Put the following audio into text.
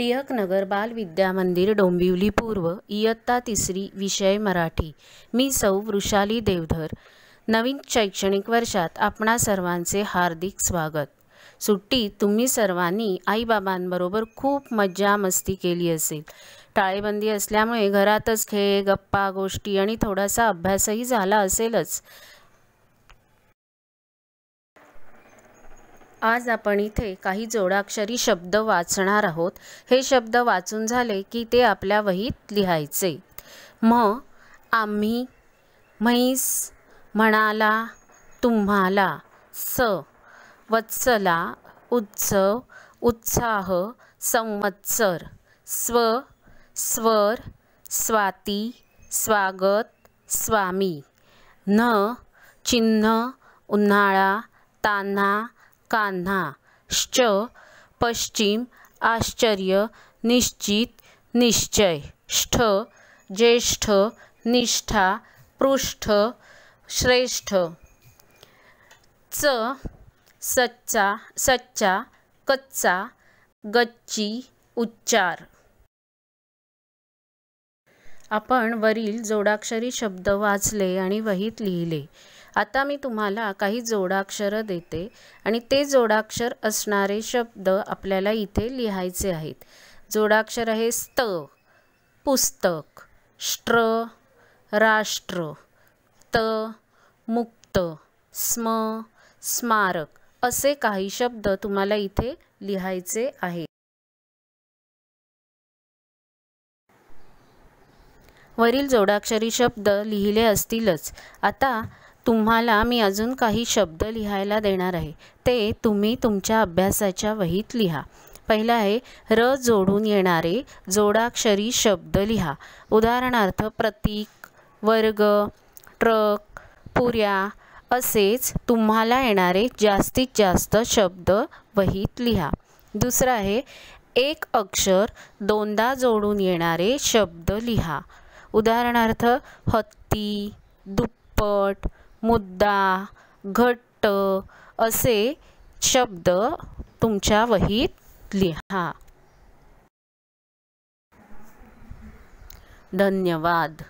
नगर बाल विद्या मंदिर डोंबिवली पूर्व इयत्ता तिसरी विषय मराठी मी सौ वृषाली देवधर नवीन शैक्षणिक वर्षात आपणा सर्वांचे हार्दिक स्वागत सुट्टी तुम्ही सर्वांनी आईबाबांबरोबर खूप मज्जा मस्ती केली असेल टाळेबंदी असल्यामुळे घरातच खेळ गप्पा गोष्टी आणि थोडासा अभ्यासही झाला असेलच आज आपण इथे काही जोडाक्षरी शब्द वाचणार आहोत हे शब्द वाचून झाले की ते आपल्या वहीत लिहायचे म आम्ही म्हैस म्हणाला तुम्हाला स वत्सला उत्सव उत्साह संवत्सर स्व स्वर स्वाती स्वागत स्वामी न चिन्ह उन्हाळा ताना कान्हा श्च, पश्चिम आश्चर्य निश्चित निश्चय ष्ठ ज्येष्ठ निष्ठा पृष्ठ श्रेष्ठ च सच्चा सच्चा कच्चा गच्ची उच्चार आपण वरील जोडाक्षरी शब्द वाचले आणि वहीत लिहिले आता मी तुम्हाला काही जोडाक्षरं देते आणि ते जोडाक्षर असणारे शब्द आपल्याला इथे लिहायचे आहेत जोडाक्षर आहे स्त पुस्तक ष्ट्र राष्ट्र त मुक्त स्म स्मारक असे काही शब्द तुम्हाला इथे लिहायचे आहेत वरील जोडाक्षरी शब्द लिहिले असतीलच आता तुम्हाला मी अजून काही शब्द लिहायला देणार आहे ते तुम्ही तुमच्या अभ्यासाच्या वहीत लिहा पहिला आहे र जोडून येणारे जोडाक्षरी शब्द लिहा उदाहरणार्थ प्रतीक वर्ग ट्रक पुऱ्या असेच तुम्हाला येणारे जास्तीत जास्त शब्द वहीत लिहा दुसरं आहे एक अक्षर दोनदा जोडून येणारे शब्द लिहा उदाहरणार्थ हत्ती दुप्पट मुद्दा घट्ट असे शब्द तुमच्या वहीत लिहा धन्यवाद